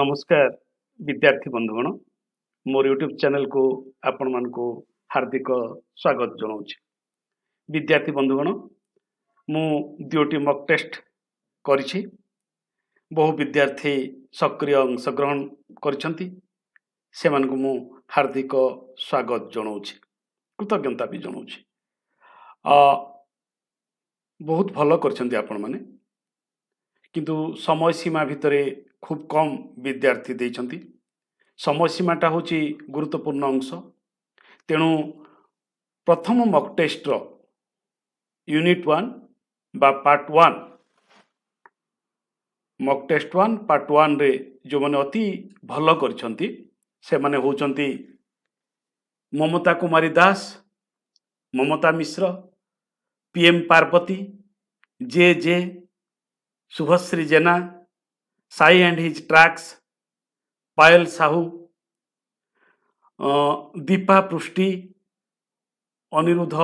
ନମସ୍କାର ବିଦ୍ୟାର୍ଥୀ ବନ୍ଧୁଗଣ ମୋର ୟୁଟ୍ୟୁବ୍ ଚ୍ୟାନେଲକୁ ଆପଣମାନଙ୍କୁ ହାର୍ଦ୍ଦିକ ସ୍ୱାଗତ ଜଣାଉଛି ବିଦ୍ୟାର୍ଥୀ ବନ୍ଧୁଗଣ ମୁଁ ଦୁଇଟି ମକ୍ ଟେଷ୍ଟ କରିଛି ବହୁ ବିଦ୍ୟାର୍ଥୀ ସକ୍ରିୟ ଅଂଶଗ୍ରହଣ କରିଛନ୍ତି ସେମାନଙ୍କୁ ମୁଁ ହାର୍ଦ୍ଦିକ ସ୍ୱାଗତ ଜଣାଉଛି କୃତଜ୍ଞତା ବି ଜଣାଉଛି ବହୁତ ଭଲ କରିଛନ୍ତି ଆପଣମାନେ କିନ୍ତୁ ସମୟ ସୀମା ଭିତରେ খুব কম ବିଦ୍ୟାର୍ଥୀ ଦେଇଛନ୍ତି ସମୟସୀମାଟା ହେଉଛି ଗୁରୁତ୍ୱପୂର୍ଣ୍ଣ ଅଂଶ ତେଣୁ ପ୍ରଥମ ମକ୍ ଟେଷ୍ଟର ୟୁନିଟ୍ ୱାନ୍ ବା part one mock test one part ୱାନ୍ରେ ଯେଉଁମାନେ ଅତି ଭଲ କରିଛନ୍ତି ସେମାନେ ହେଉଛନ୍ତି Mamata Kumari Das Mamata Mishra P M Parvati J J Subhashree Jena Sai and his tracks Payal Sahu Deepa Prusty Aniruddha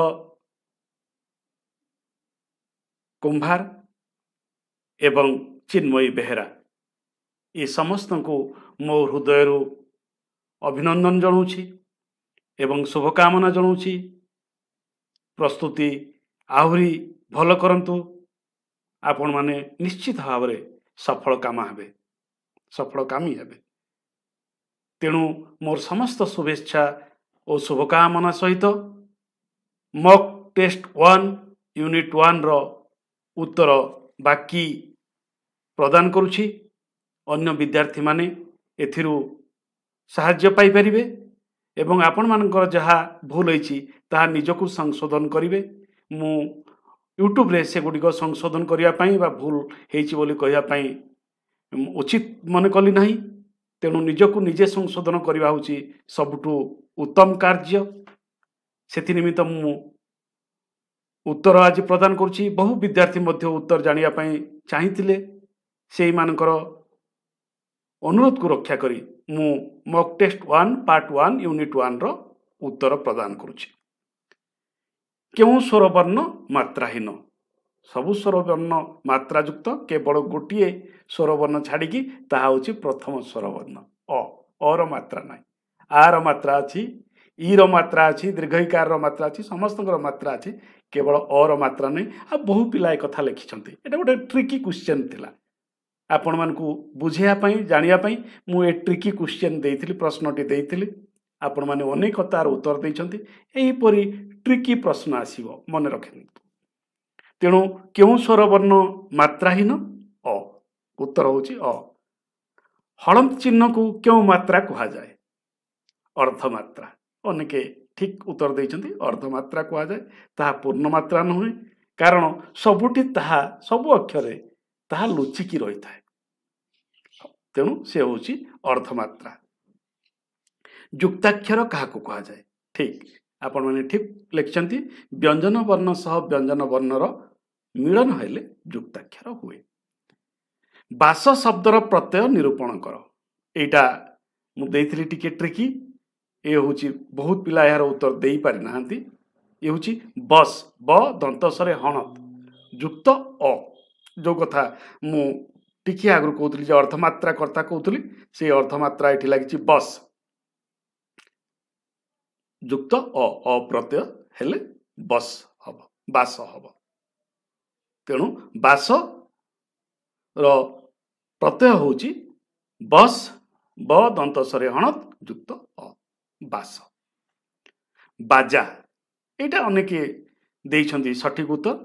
Kumbhar ଏବଂ ଚିନ୍ମୟୀ ବେହେରା ଏ ସମସ୍ତଙ୍କୁ ମୋ ହୃଦୟରୁ ଅଭିନନ୍ଦନ ଜଣାଉଛି ଏବଂ ଶୁଭକାମନା ଜଣାଉଛି ପ୍ରସ୍ତୁତି ଆହୁରି ଭଲ କରନ୍ତୁ ଆପଣମାନେ ନିଶ୍ଚିତ ଭାବରେ ସଫଳକାମା ହେବେ ସଫଳକାମୀ ହେବେ ତେଣୁ ମୋର ସମସ୍ତ ଶୁଭେଚ୍ଛା ଓ ଶୁଭକାମନା ସହିତ ମକ୍ ଟେଷ୍ଟ ୱାନ୍ ୟୁନିଟ୍ ୱାନ୍ର ଉତ୍ତର ବାକି ପ୍ରଦାନ କରୁଛି ଅନ୍ୟ ବିଦ୍ୟାର୍ଥୀମାନେ ଏଥିରୁ ସାହାଯ୍ୟ ପାଇପାରିବେ ଏବଂ ଆପଣମାନଙ୍କର ଯାହା ଭୁଲ ହୋଇଛି ତାହା ନିଜକୁ ସଂଶୋଧନ କରିବେ ମୁଁ ୟୁଟ୍ୟୁବରେ ସେଗୁଡ଼ିକ ସଂଶୋଧନ କରିବା ପାଇଁ ବା ଭୁଲ ହେଇଛି ବୋଲି କହିବା ପାଇଁ ଉଚିତ ମନେ କଲି ନାହିଁ ତେଣୁ ନିଜକୁ ନିଜେ ସଂଶୋଧନ କରିବା ହେଉଛି ସବୁଠୁ ଉତ୍ତମ କାର୍ଯ୍ୟ ସେଥିନିମିତ୍ତ ମୁଁ ଉତ୍ତର ଆଜି ପ୍ରଦାନ କରୁଛି ବହୁ ବିଦ୍ୟାର୍ଥୀ ମଧ୍ୟ ଉତ୍ତର ଜାଣିବା ପାଇଁ ଚାହିଁଥିଲେ ସେଇମାନଙ୍କର ଅନୁରୋଧକୁ ରକ୍ଷା କରି ମୁଁ mock test one part one unit ୱାନ୍ର ଉତ୍ତର ପ୍ରଦାନ କରୁଛି କେଉଁ ସ୍ୱରବର୍ଣ୍ଣ ମାତ୍ରାହୀନ ସବୁ ସ୍ୱରବର୍ଣ୍ଣ ମାତ୍ରାଯୁକ୍ତ କେବଳ ଗୋଟିଏ ସ୍ୱରବର୍ଣ୍ଣ ଛାଡ଼ିକି ତାହା ହେଉଛି ପ୍ରଥମ ସ୍ୱରବର୍ଣ୍ଣ ଅ ଅର ମାତ୍ରା ନାହିଁ ଆର ମାତ୍ରା ଅଛି ଇର ମାତ୍ରା ଅଛି ଦୀର୍ଘିକାରର ମାତ୍ରା ଅଛି ସମସ୍ତଙ୍କର ମାତ୍ରା ଅଛି କେବଳ ଅର ମାତ୍ରା ନାହିଁ ଆଉ ବହୁ ପିଲା ଏ କଥା ଲେଖିଛନ୍ତି ଏଇଟା ଗୋଟେ ଟ୍ରିକି କ୍ୱେଶ୍ଚିନ୍ ଥିଲା ଆପଣମାନଙ୍କୁ ବୁଝେଇବା ପାଇଁ ଜାଣିବା ପାଇଁ ମୁଁ ଏ ଟ୍ରିକି କ୍ୱେଶ୍ଚିନ୍ ଦେଇଥିଲି ପ୍ରଶ୍ନଟି ଦେଇଥିଲି ଆପଣମାନେ ଅନେକ ତାର ଉତ୍ତର ଦେଇଛନ୍ତି ଏହିପରି ଟ୍ରିକି ପ୍ରଶ୍ନ ଆସିବ ମନେ ରଖନ୍ତୁ ତେଣୁ କେଉଁ ସ୍ୱରବର୍ଣ୍ଣ ମାତ୍ରାହୀନ ଅ ଉତ୍ତର ହେଉଛି ଅ ହଳନ୍ତ ଚିହ୍ନକୁ କେଉଁ ମାତ୍ରା କୁହାଯାଏ ଅର୍ଦ୍ଧମାତ୍ରା ଅନେକେ ଠିକ୍ ଉତ୍ତର ଦେଇଛନ୍ତି ଅର୍ଦ୍ଧମାତ୍ରା କୁହାଯାଏ ତାହା ପୂର୍ଣ୍ଣ ମାତ୍ରା ନୁହେଁ କାରଣ ସବୁଠି ତାହା ସବୁ ଅକ୍ଷରେ ତାହା ଲୁଚିକି ରହିଥାଏ ତେଣୁ ସେ ହେଉଛି ଅର୍ଦ୍ଧମାତ୍ରା ଯୁକ୍ତାକ୍ଷର କାହାକୁ କୁହାଯାଏ ଠିକ୍ ଆପଣମାନେ ଠିକ୍ ଲେଖିଛନ୍ତି ବ୍ୟଞ୍ଜନ ବର୍ଣ୍ଣ ସହ ବ୍ୟଞ୍ଜନ ବର୍ଣ୍ଣର ମିଳନ ହେଲେ ଯୁକ୍ତାକ୍ଷର ହୁଏ ବାସ ଶବ୍ଦର ପ୍ରତ୍ୟୟ ନିରୂପଣ କର ଏଇଟା ମୁଁ ଦେଇଥିଲି ଟିକେ ଟ୍ରିକି ଏ ହେଉଛି ବହୁତ ପିଲା ଏହାର ଉତ୍ତର ଦେଇପାରିନାହାନ୍ତି ଏ ହେଉଛି ବସ୍ ବ ଦନ୍ତସରେ ହଣତ ଯୁକ୍ତ ଅ ଯେଉଁ କଥା ମୁଁ ଟିକିଏ ଆଗରୁ କହୁଥିଲି ଯେ ଅର୍ଦ୍ଧମାତ୍ରା କର୍ତ୍ତା କହୁଥିଲି ସେଇ ଅର୍ଦ୍ଧମାତ୍ରା ଏଠି ଲାଗିଛି ବସ୍ ଯୁକ୍ତ ଅ ଅପ୍ରତ୍ୟୟ ହେଲେ ବସ୍ ହବ ବାସ ହବ ତେଣୁ ବାସର ପ୍ରତ୍ୟୟ ହେଉଛି ବସ୍ ବ ଦନ୍ତସରେ ହଣତ ଯୁକ୍ତ ଅ ବାସ ବାଜା ଏଇଟା ଅନେକ ଦେଇଛନ୍ତି ସଠିକ ଉତ୍ତର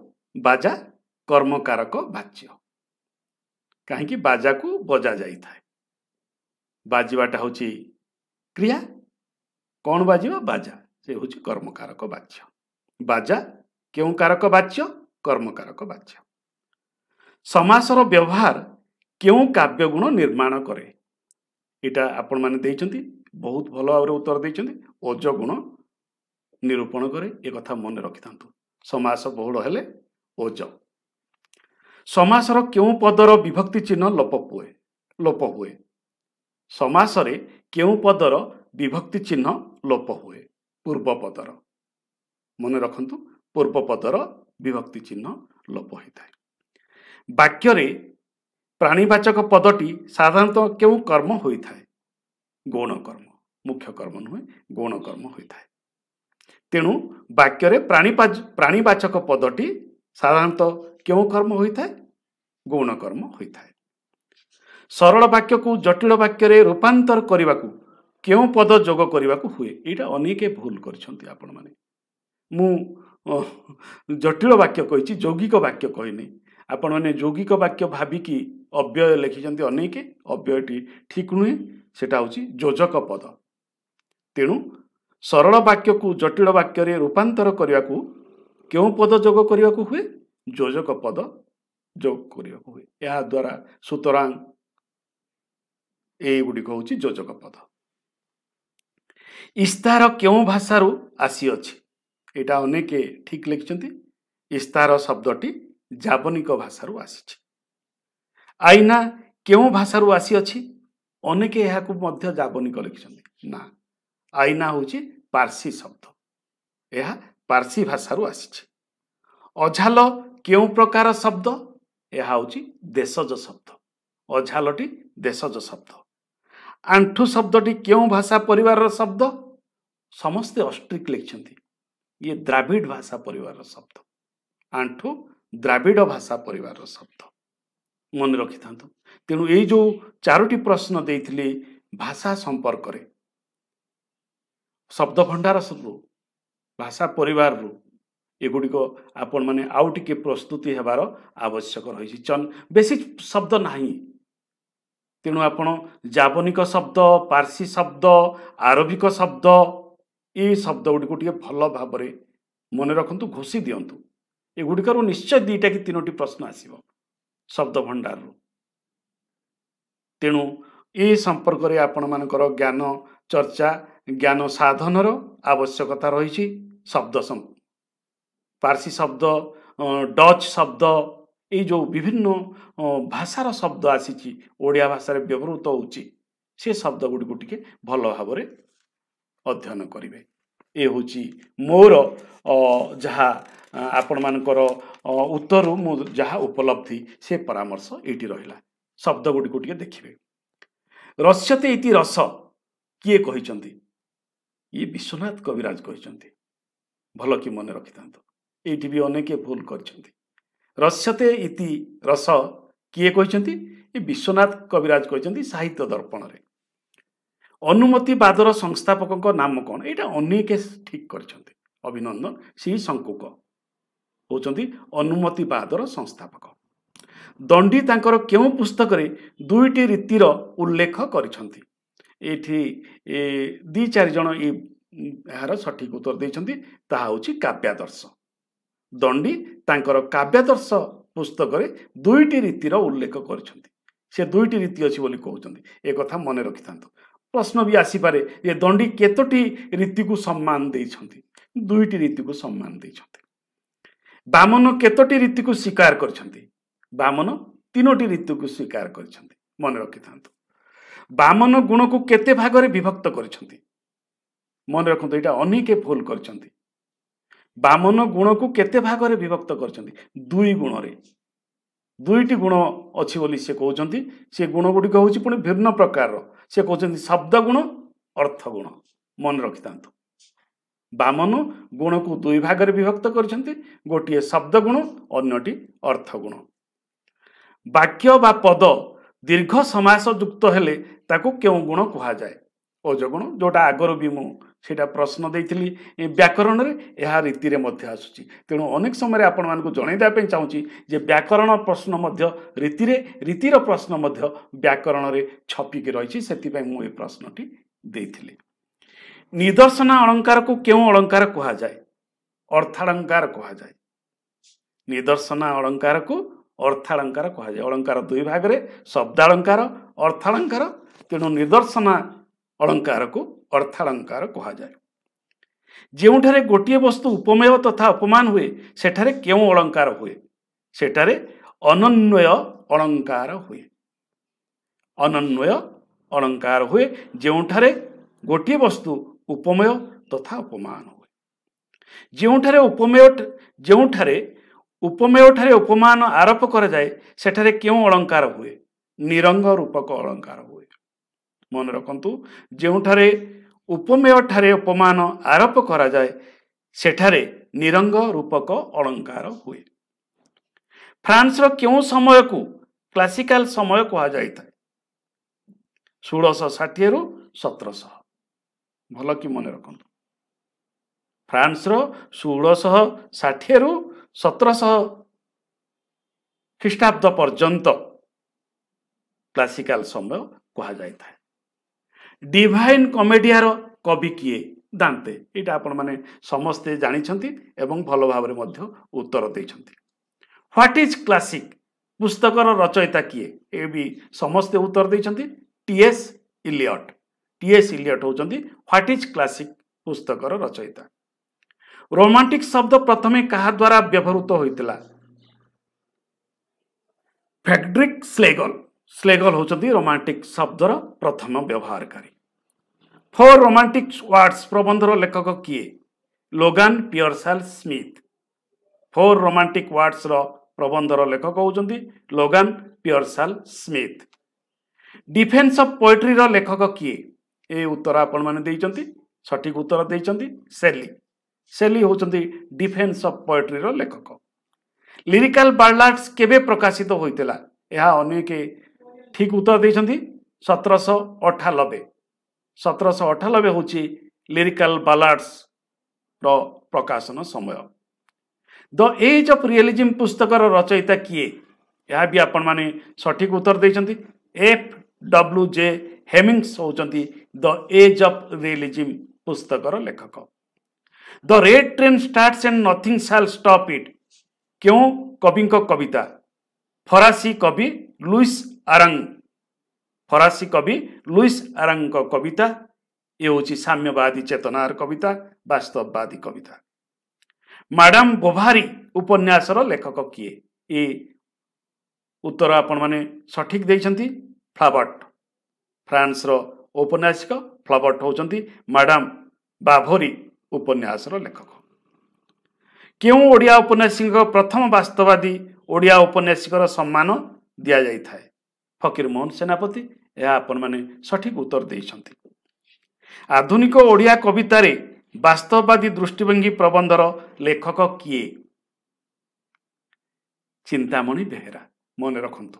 ବାଜା କର୍ମକାରକ ବାଚ୍ୟ କାହିଁକି ବାଜାକୁ ବଜା ଯାଇଥାଏ ବାଜିବାଟା ହେଉଛି କ୍ରିୟା କ'ଣ ବାଜିବ ବାଜା ସେ ହେଉଛି କର୍ମକାରକ ବାଚ୍ୟ ବାଜା କେଉଁ କାରକ ବାଚ୍ୟ କର୍ମକାରକ ବାଚ୍ୟ ସମାସର ବ୍ୟବହାର କେଉଁ କାବ୍ୟ ଗୁଣ ନିର୍ମାଣ କରେ ଏଇଟା ଆପଣମାନେ ଦେଇଛନ୍ତି ବହୁତ ଭଲ ଭାବରେ ଉତ୍ତର ଦେଇଛନ୍ତି ଓଜ ଗୁଣ ନିରୂପଣ କରେ ଏ କଥା ମନେ ରଖିଥାନ୍ତୁ ସମାସ ବହୁଳ ହେଲେ ଓଜ ସମାସର କେଉଁ ପଦର ବିଭକ୍ତି ଚିହ୍ନ ଲୋପ ହୁଏ ଲୋପ ହୁଏ ସମାସରେ କେଉଁ ପଦର ବିଭକ୍ତି ଚିହ୍ନ ଲୋପ ହୁଏ ପୂର୍ବପଦର ମନେ ରଖନ୍ତୁ ପୂର୍ବପଦର ବିଭକ୍ତି ଚିହ୍ନ ଲୋପ ହୋଇଥାଏ ବାକ୍ୟରେ ପ୍ରାଣୀବାଚକ ପଦଟି ସାଧାରଣତଃ କେଉଁ କର୍ମ ହୋଇଥାଏ ଗୌଣ କର୍ମ ମୁଖ୍ୟ କର୍ମ ନୁହେଁ ଗୌଣ କର୍ମ ହୋଇଥାଏ ତେଣୁ ବାକ୍ୟରେ ପ୍ରାଣୀ ପ୍ରାଣୀବାଚକ ପଦଟି ସାଧାରଣତଃ କେଉଁ କର୍ମ ହୋଇଥାଏ ଗୌଣ କର୍ମ ହୋଇଥାଏ ସରଳ ବାକ୍ୟକୁ ଜଟିଳ ବାକ୍ୟରେ ରୂପାନ୍ତର କରିବାକୁ କେଉଁ ପଦ ଯୋଗ କରିବାକୁ ହୁଏ ଏଇଟା ଅନେକ ଭୁଲ କରିଛନ୍ତି ଆପଣମାନେ ମୁଁ ଜଟିଳ ବାକ୍ୟ କହିଛି ଯୌଗିକ ବାକ୍ୟ କହିନି ଆପଣମାନେ ଯୌଗିକ ବାକ୍ୟ ଭାବିକି ଅବ୍ୟୟ ଲେଖିଛନ୍ତି ଅନେକ ଅବ୍ୟୟଟି ଠିକ୍ ନୁହେଁ ସେଟା ହେଉଛି ଯୋଜକ ପଦ ତେଣୁ ସରଳ ବାକ୍ୟକୁ ଜଟିଳ ବାକ୍ୟରେ ରୂପାନ୍ତର କରିବାକୁ କେଉଁ ପଦ ଯୋଗ କରିବାକୁ ହୁଏ ଯୋଜକ ପଦ ଯୋଗ କରିବାକୁ ହୁଏ ଏହାଦ୍ୱାରା ସୁତରାଂ ଏଇଗୁଡ଼ିକ ହେଉଛି ଯୋଜକ ପଦ ଇସ୍ତାର କେଉଁ ଭାଷାରୁ ଆସିଅଛି ଏଇଟା ଅନେକ ଠିକ୍ ଲେଖିଛନ୍ତି ଇସ୍ତାର ଶବ୍ଦଟି ଜାବନିକ ଭାଷାରୁ ଆସିଛି ଆଇନା କେଉଁ ଭାଷାରୁ ଆସିଅଛି ଅନେକ ଏହାକୁ ମଧ୍ୟ ଜାବନିକ ଲେଖିଛନ୍ତି ନା ଆଇନା ହେଉଛି ପାର୍ସି ଶବ୍ଦ ଏହା ପାର୍ସି ଭାଷାରୁ ଆସିଛି ଅଝାଲ କେଉଁ ପ୍ରକାର ଶବ୍ଦ ଏହା ହେଉଛି ଦେଶଜ ଶବ୍ଦ ଅଝାଲଟି ଦେଶଜ ଶବ୍ଦ ଆଣ୍ଠୁ ଶବ୍ଦଟି କେଉଁ ଭାଷା ପରିବାରର ଶବ୍ଦ ସମସ୍ତେ ଅଷ୍ଟ୍ରିକ୍ ଲେଖିଛନ୍ତି ଇଏ ଦ୍ରାବିଡ଼ ଭାଷା ପରିବାରର ଶବ୍ଦ ଆଣ୍ଠୁ ଦ୍ରାବିଡ଼ ଭାଷା ପରିବାରର ଶବ୍ଦ ମନେ ରଖିଥାନ୍ତୁ ତେଣୁ ଏଇ ଯେଉଁ ଚାରୋଟି ପ୍ରଶ୍ନ ଦେଇଥିଲି ଭାଷା ସମ୍ପର୍କରେ ଶବ୍ଦ ଭଣ୍ଡାରରୁ ଭାଷା ପରିବାରରୁ ଏଗୁଡ଼ିକ ଆପଣମାନେ ଆଉ ଟିକେ ପ୍ରସ୍ତୁତି ହେବାର ଆବଶ୍ୟକ ରହିଛି ଚନ୍ ବେଶୀ ଶବ୍ଦ ନାହିଁ ତେଣୁ ଆପଣ ଯାବନିକ ଶବ୍ଦ ପାର୍ସୀ ଶବ୍ଦ ଆରବିକ ଶବ୍ଦ ଏ ଶବ୍ଦ ଗୁଡ଼ିକୁ ଟିକେ ଭଲ ଭାବରେ ମନେ ରଖନ୍ତୁ ଘୋଷି ଦିଅନ୍ତୁ ଏଗୁଡ଼ିକରୁ ନିଶ୍ଚୟ ଦୁଇଟା କି ତିନୋଟି ପ୍ରଶ୍ନ ଆସିବ ଶବ୍ଦ ଭଣ୍ଡାରରୁ ତେଣୁ ଏ ସମ୍ପର୍କରେ ଆପଣମାନଙ୍କର ଜ୍ଞାନ ଚର୍ଚ୍ଚା ଜ୍ଞାନ ସାଧନର ଆବଶ୍ୟକତା ରହିଛି ଶବ୍ଦ ପାର୍ସୀ ଶବ୍ଦ ଡଚ୍ ଶବ୍ଦ ଏଇ ଯେଉଁ ବିଭିନ୍ନ ଭାଷାର ଶବ୍ଦ ଆସିଛି ଓଡ଼ିଆ ଭାଷାରେ ବ୍ୟବହୃତ ହେଉଛି ସେ ଶବ୍ଦ ଗୁଡ଼ିକୁ ଟିକେ ଭଲ ଭାବରେ ଅଧ୍ୟୟନ କରିବେ ଏ ହେଉଛି ମୋର ଯାହା ଆପଣମାନଙ୍କର ଉତ୍ତରରୁ ମୁଁ ଯାହା ଉପଲବ୍ଧି ସେ ପରାମର୍ଶ ଏଇଠି ରହିଲା ଶବ୍ଦ ଗୁଡ଼ିକୁ ଟିକେ ଦେଖିବେ ରସ୍ୟତେ ଇତି ରସ କିଏ କହିଛନ୍ତି ଇଏ ବିଶ୍ୱନାଥ କବିରାଜ କହିଛନ୍ତି ଭଲକି ମନେ ରଖିଥାନ୍ତୁ ଏଇଠି ବି ଅନେକ ଭୁଲ କରିଛନ୍ତି ରସ୍ୟତେ ଇତି ରସ କିଏ କହିଛନ୍ତି ଏ ବିଶ୍ୱନାଥ କବିରାଜ କହିଛନ୍ତି ସାହିତ୍ୟ ଦର୍ପଣରେ ଅନୁମତି ବାଦର ସଂସ୍ଥାପକଙ୍କ ନାମ କ'ଣ ଏଇଟା ଅନେକ ଠିକ୍ କରିଛନ୍ତି ଅଭିନନ୍ଦନ ସିଂ ଶଙ୍କୁକ ହେଉଛନ୍ତି ବାଦର ସଂସ୍ଥାପକ ଦଣ୍ଡି ତାଙ୍କର କେଉଁ ପୁସ୍ତକରେ ଦୁଇଟି ରୀତିର ଉଲ୍ଲେଖ କରିଛନ୍ତି ଏଠି ଦୁଇ ଚାରିଜଣ ଏହାର ସଠିକ୍ ଉତ୍ତର ଦେଇଛନ୍ତି ତାହା ହେଉଛି କାବ୍ୟାଦର୍ଶ ଦଣ୍ଡି ତାଙ୍କର କାବ୍ୟାଦର୍ଶ ପୁସ୍ତକରେ ଦୁଇଟି ରୀତିର ଉଲ୍ଲେଖ କରିଛନ୍ତି ସେ ଦୁଇଟି ରୀତି ଅଛି ବୋଲି କହୁଛନ୍ତି ଏ କଥା ମନେ ରଖିଥାନ୍ତୁ ପ୍ରଶ୍ନ ବି ଆସିପାରେ ଯେ ଦଣ୍ଡି କେତୋଟି ରୀତିକୁ ସମ୍ମାନ ଦେଇଛନ୍ତି ଦୁଇଟି ରୀତିକୁ ସମ୍ମାନ ଦେଇଛନ୍ତି ବାମନ କେତୋଟି ରୀତିକୁ ସ୍ୱୀକାର କରିଛନ୍ତି ବାମନ ତିନୋଟି ଋତୁକୁ ସ୍ୱୀକାର କରିଛନ୍ତି ମନେ ରଖିଥାନ୍ତୁ ବାମନ ଗୁଣକୁ କେତେ ଭାଗରେ ବିଭକ୍ତ କରିଛନ୍ତି ମନେ ରଖନ୍ତୁ ଏଇଟା ଅନେକ ଭୁଲ କରିଛନ୍ତି ବାମନ ଗୁଣକୁ କେତେ ଭାଗରେ ବିଭକ୍ତ କରିଛନ୍ତି ଦୁଇ ଗୁଣରେ ଦୁଇଟି ଗୁଣ ଅଛି ବୋଲି ସେ କହୁଛନ୍ତି ସେ ଗୁଣ ଗୁଡ଼ିକ ହେଉଛି ପୁଣି ଭିନ୍ନ ପ୍ରକାରର ସେ କହୁଛନ୍ତି ଶବ୍ଦ ଗୁଣ ଅର୍ଥ ଗୁଣ ମନେ ରଖିଥାନ୍ତୁ ବାମନ ଗୁଣକୁ ଦୁଇ ଭାଗରେ ବିଭକ୍ତ କରିଛନ୍ତି ଗୋଟିଏ ଶବ୍ଦ ଗୁଣ ଅନ୍ୟଟି ଅର୍ଥ ଗୁଣ ବାକ୍ୟ ବା ପଦ ଦୀର୍ଘ ସମାସ ଯୁକ୍ତ ହେଲେ ତାକୁ କେଉଁ ଗୁଣ କୁହାଯାଏ ଅଜଗୁଣ ଯେଉଁଟା ଆଗରୁ ବି ମୁଁ ସେଇଟା ପ୍ରଶ୍ନ ଦେଇଥିଲି ବ୍ୟାକରଣରେ ଏହା ରୀତିରେ ମଧ୍ୟ ଆସୁଛି ତେଣୁ ଅନେକ ସମୟରେ ଆପଣମାନଙ୍କୁ ଜଣାଇଦେବା ପାଇଁ ଚାହୁଁଛି ଯେ ବ୍ୟାକରଣ ପ୍ରଶ୍ନ ମଧ୍ୟ ରୀତିରେ ରୀତିର ପ୍ରଶ୍ନ ମଧ୍ୟ ବ୍ୟାକରଣରେ ଛପିକି ରହିଛି ସେଥିପାଇଁ ମୁଁ ଏ ପ୍ରଶ୍ନଟି ଦେଇଥିଲି ନିଦର୍ଶନ ଅଳଙ୍କାରକୁ କେଉଁ ଅଳଙ୍କାର କୁହାଯାଏ ଅର୍ଥାଳଙ୍କାର କୁହାଯାଏ ନିଦର୍ଶନ ଅଳଙ୍କାରକୁ ଅର୍ଥାଳଙ୍କାର କୁହାଯାଏ ଅଳଙ୍କାର ଦୁଇ ଭାଗରେ ଶବ୍ଦାଳଙ୍କାର ଅର୍ଥାଳଙ୍କାର ତେଣୁ ନିଦର୍ଶନା ଅଳଙ୍କାରକୁ ଅର୍ଥାଳଙ୍କାର କୁହାଯାଏ ଯେଉଁଠାରେ ଗୋଟିଏ ବସ୍ତୁ ଉପମେୟ ତଥା ଅପମାନ ହୁଏ ସେଠାରେ କେଉଁ ଅଳଙ୍କାର ହୁଏ ସେଠାରେ ଅନନ୍ୱୟ ଅଳଙ୍କାର ହୁଏ ଅନନ୍ୱୟ ଅଳଙ୍କାର ହୁଏ ଯେଉଁଠାରେ ଗୋଟିଏ ବସ୍ତୁ ଉପମେୟ ତଥା ଅପମାନ ହୁଏ ଯେଉଁଠାରେ ଉପମେୟ ଯେଉଁଠାରେ ଉପମେୟଠାରେ ଉପମାନ ଆରୋପ କରାଯାଏ ସେଠାରେ କେଉଁ ଅଳଙ୍କାର ହୁଏ ନିରଙ୍ଗ ରୂପକ ଅଳଙ୍କାର ହୁଏ ମନେ ରଖନ୍ତୁ ଯେଉଁଠାରେ ଉପମେୟ ଠାରେ ଅପମାନ ଆରୋପ କରାଯାଏ ସେଠାରେ ନିରଙ୍ଗ ରୂପକ ଅଳଙ୍କାର ହୁଏ ଫ୍ରାନ୍ସର କେଉଁ ସମୟକୁ କ୍ଲାସିକାଲ ସମୟ କୁହାଯାଇଥାଏ ଷୋଳଶହ ଷାଠିଏରୁ ସତରଶହ ଭଲ କି ମନେ ରଖନ୍ତୁ ଫ୍ରାନ୍ସର ଷୋଳଶହ ଷାଠିଏରୁ ସତରଶହ ଖ୍ରୀଷ୍ଟାବ୍ଦ ପର୍ଯ୍ୟନ୍ତ କ୍ଲାସିକାଲ ସମୟ କୁହାଯାଇଥାଏ ଡିଭାଇନ୍ କମେଡ଼ିଆର କବି କିଏ ଦାନ୍ତେ ଏଇଟା ଆପଣମାନେ ସମସ୍ତେ ଜାଣିଛନ୍ତି ଏବଂ ଭଲ ଭାବରେ ମଧ୍ୟ ଉତ୍ତର ଦେଇଛନ୍ତି ହ୍ୱାଟ୍ ଇଜ୍ କ୍ଲାସିକ୍ ପୁସ୍ତକର ରଚୟିତା କିଏ ଏ ବି ସମସ୍ତେ ଉତ୍ତର ଦେଇଛନ୍ତି ଟିଏସ୍ ଇଲିଅଟ୍ ଟିଏସ୍ ଇଲିଅଟ୍ ହେଉଛନ୍ତି ହ୍ୱାଟ୍ ଇଜ୍ କ୍ଲାସିକ୍ ପୁସ୍ତକର ରଚୟିତା ରୋମାଣ୍ଟିକ୍ ଶବ୍ଦ ପ୍ରଥମେ କାହା ଦ୍ୱାରା ବ୍ୟବହୃତ ହୋଇଥିଲା ଫ୍ୟାଡ୍ରିକ୍ ସ୍ଲେଗଲ୍ ସ୍ଲେଗଲ ହେଉଛନ୍ତି ରୋମାଣ୍ଟିକ୍ ଶବ୍ଦର ପ୍ରଥମ ବ୍ୟବହାରକାରୀ ଫୋର୍ ରୋମାଣ୍ଟିକ୍ ୱାର୍ଡ଼ସ୍ ପ୍ରବନ୍ଧର ଲେଖକ କିଏ Logan Pearsall Smith four romantic ୱାର୍ଡ଼ସ୍ର ପ୍ରବନ୍ଧର ଲେଖକ ହେଉଛନ୍ତି Logan Pearsall Smith defence of ପୋଏଟ୍ରିର ଲେଖକ କିଏ ଏ ଉତ୍ତର ଆପଣମାନେ ଦେଇଛନ୍ତି ସଠିକ ଉତ୍ତର ଦେଇଛନ୍ତି ସେଲି ସେଲି ହେଉଛନ୍ତି ଡିଫେନ୍ସ ଅଫ୍ ପୋଏଟ୍ରିର ଲେଖକ ଲିରିକାଲ ବାର୍ଲାଟ୍ସ କେବେ ପ୍ରକାଶିତ ହୋଇଥିଲା ଏହା ଅନେକ ଠିକ୍ ଉତ୍ତର ଦେଇଛନ୍ତି ସତରଶହ ଅଠାନବେ ସତରଶହ ଅଠାନବେ ହେଉଛି ଲିରିକାଲ୍ ବାଲାର୍ସର ପ୍ରକାଶନ ସମୟ ଦ ଏଜ୍ ଅଫ୍ ରିଏଲିଜିମ୍ ପୁସ୍ତକର ରଚୟିତା କିଏ ଏହା ବି ଆପଣମାନେ ସଠିକ୍ ଉତ୍ତର ଦେଇଛନ୍ତି ଏଫ୍ ଡବ୍ଲ୍ୟୁ ଜେ ହେମିଙ୍ଗସ୍ ହେଉଛନ୍ତି ଦ ଏଜ୍ ଅଫ୍ ରିଏଲିଜିମ୍ ପୁସ୍ତକର ଲେଖକ the red train starts and nothing shall stop it କେଉଁ କବିଙ୍କ କବିତା ଫରାସୀ କବି ଲୁଇସ୍ ଆରଙ୍ଗ ଫରାସୀ କବି ଲୁଇସ୍ ଆରଙ୍ଗଙ୍କ କବିତା ଏ ହେଉଛି ସାମ୍ୟବାଦୀ ଚେତନାର କବିତା ବାସ୍ତବବାଦୀ କବିତା ମାଡାମ ବୋଭାରି ଉପନ୍ୟାସର ଲେଖକ କିଏ ଏ ଉତ୍ତର ଆପଣମାନେ ସଠିକ୍ ଦେଇଛନ୍ତି ଫ୍ଲାବଟ ଫ୍ରାନ୍ସର ଔପନ୍ୟାସିକ ଫ୍ଲାବଟ ହେଉଛନ୍ତି ମାଡାମ ବାଭୋରି ଉପନ୍ୟାସର ଲେଖକ କେଉଁ ଓଡ଼ିଆ ଉପନ୍ୟାସିକ ପ୍ରଥମ ବାସ୍ତବାଦୀ ଓଡ଼ିଆ ଉପନ୍ୟାସିକର ସମ୍ମାନ ଦିଆଯାଇଥାଏ ଫକୀର ମୋହନ ସେନାପତି ଏହା ଆପଣମାନେ ସଠିକ୍ ଉତ୍ତର ଦେଇଛନ୍ତି ଆଧୁନିକ ଓଡ଼ିଆ କବିତାରେ ବାସ୍ତବବାଦୀ ଦୃଷ୍ଟିଭଙ୍ଗୀ ପ୍ରବନ୍ଧର ଲେଖକ କିଏ ଚିନ୍ତାମଣି ବେହେରା ମନେ ରଖନ୍ତୁ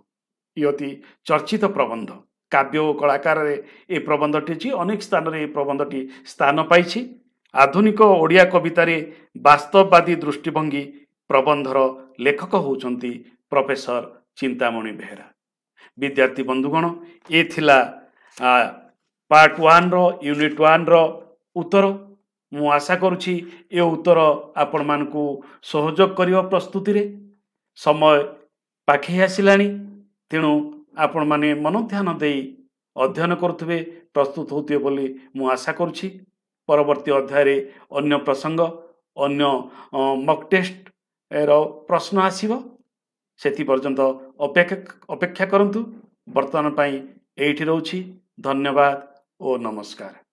ଇ ଅତି ଚର୍ଚ୍ଚିତ ପ୍ରବନ୍ଧ କାବ୍ୟ ଓ କଳାକାରରେ ଏ ପ୍ରବନ୍ଧଟି ଅଛି ଅନେକ ସ୍ଥାନରେ ଏ ପ୍ରବନ୍ଧଟି ସ୍ଥାନ ପାଇଛି ଆଧୁନିକ ଓଡ଼ିଆ କବିତାରେ ବାସ୍ତବବାଦୀ ଦୃଷ୍ଟିଭଙ୍ଗୀ ପ୍ରବନ୍ଧର ଲେଖକ ହେଉଛନ୍ତି ପ୍ରଫେସର ଚିନ୍ତାମଣି ବେହେରା ବିଦ୍ୟାର୍ଥୀ ବନ୍ଧୁଗଣ ଏ ଥିଲା ପାର୍ଟ ୱାନ୍ର ୟୁନିଟ୍ ୱାନ୍ର ଉତ୍ତର ମୁଁ ଆଶା କରୁଛି ଏ ଉତ୍ତର ଆପଣମାନଙ୍କୁ ସହଯୋଗ କରିବ ପ୍ରସ୍ତୁତିରେ ସମୟ ପାଖେଇ ଆସିଲାଣି ତେଣୁ ଆପଣମାନେ ମନଧ୍ୟାନ ଦେଇ ଅଧ୍ୟୟନ କରୁଥିବେ ପ୍ରସ୍ତୁତ ହେଉଥିବେ ବୋଲି ମୁଁ ଆଶା କରୁଛି ପରବର୍ତ୍ତୀ ଅଧ୍ୟାୟରେ ଅନ୍ୟ ପ୍ରସଙ୍ଗ ଅନ୍ୟ ମକ୍ ଟେଷ୍ଟର ପ୍ରଶ୍ନ ଆସିବ ସେଥିପର୍ଯ୍ୟନ୍ତ ଅପେକ୍ଷା ଅପେକ୍ଷା କରନ୍ତୁ ବର୍ତ୍ତମାନ ପାଇଁ ଏଇଠି ରହୁଛି ଧନ୍ୟବାଦ ଓ ନମସ୍କାର